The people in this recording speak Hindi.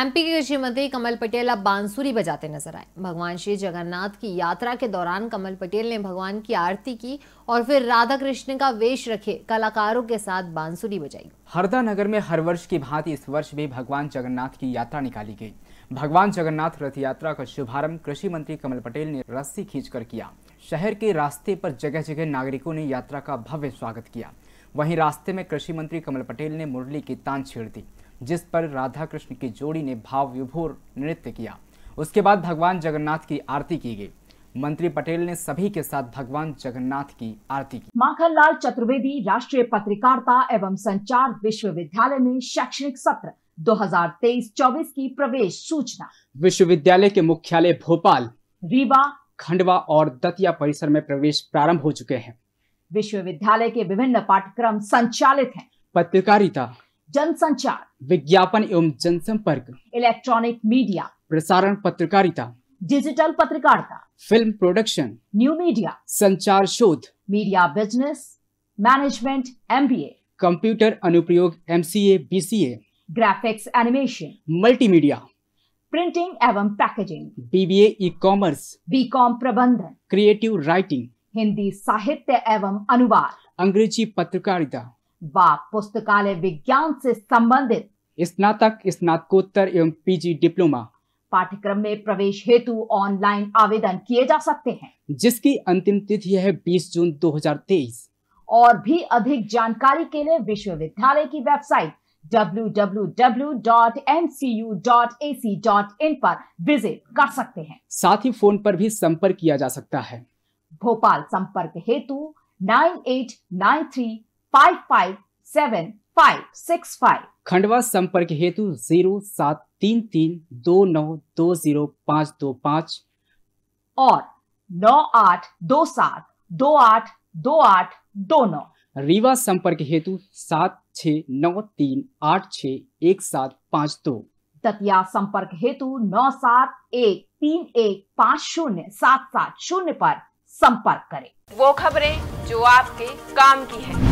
एमपी के कृषि मंत्री कमल पटेल अब बांसुरी बजाते नजर आए भगवान श्री जगन्नाथ की यात्रा के दौरान कमल पटेल ने भगवान की आरती की और फिर राधा कृष्ण का वेश रखे कलाकारों के साथ बांसुरी बजाई हरदा नगर में हर वर्ष की भांति इस वर्ष भी भगवान जगन्नाथ की यात्रा निकाली गई भगवान जगन्नाथ रथ यात्रा का शुभारंभ कृषि मंत्री कमल पटेल ने रस्सी खींच किया शहर के रास्ते पर जगह जगह नागरिकों ने यात्रा का भव्य स्वागत किया वहीं रास्ते में कृषि मंत्री कमल पटेल ने मुरली की तान छेड़ दी जिस पर राधा कृष्ण की जोड़ी ने भाव विभोर नृत्य किया उसके बाद भगवान जगन्नाथ की आरती की गई मंत्री पटेल ने सभी के साथ भगवान जगन्नाथ की आरती की माखन लाल चतुर्वेदी राष्ट्रीय पत्रकारिता एवं संचार विश्वविद्यालय में शैक्षणिक सत्र 2023-24 की प्रवेश सूचना विश्वविद्यालय के मुख्यालय भोपाल रीवा खंडवा और दतिया परिसर में प्रवेश प्रारंभ हो चुके हैं विश्वविद्यालय के विभिन्न पाठ्यक्रम संचालित हैं पत्रकारिता जनसंचार विज्ञापन एवं जनसंपर्क इलेक्ट्रॉनिक मीडिया प्रसारण पत्रकारिता डिजिटल पत्रकारिता फिल्म प्रोडक्शन न्यू मीडिया संचार शोध media business management MBA computer अनुप्रयोग MCA BCA graphics animation multimedia printing एवं packaging BBA ecommerce B com प्रबंधन क्रिएटिव राइटिंग हिंदी साहित्य एवं अनुवाद अंग्रेजी पत्रकारिता व पुस्तकालय विज्ञान से संबंधित स्नातक स्नातकोत्तर एवं पीजी डिप्लोमा पाठ्यक्रम में प्रवेश हेतु ऑनलाइन आवेदन किए जा सकते हैं जिसकी अंतिम तिथि है 20 जून 2023 और भी अधिक जानकारी के लिए विश्वविद्यालय की वेबसाइट www.mcu.ac.in पर विजिट कर सकते हैं साथ ही फोन पर भी संपर्क किया जा सकता है भोपाल संपर्क हेतु nine eight nine three five five seven five six five Khandwa संपर्क हेतु जीरो सात तीन तीन दो नौ दो जीरो पाँच दो पाँच और नौ आठ दो सात दो आठ दो आठ दो नौ रीवा संपर्क हेतु सात छ नौ तीन आठ छ एक सात पाँच दो दतिया संपर्क हेतु नौ सात एक तीन एक पाँच शून्य सात सात शून्य पर संपर्क करें वो खबरें जो आपके काम की है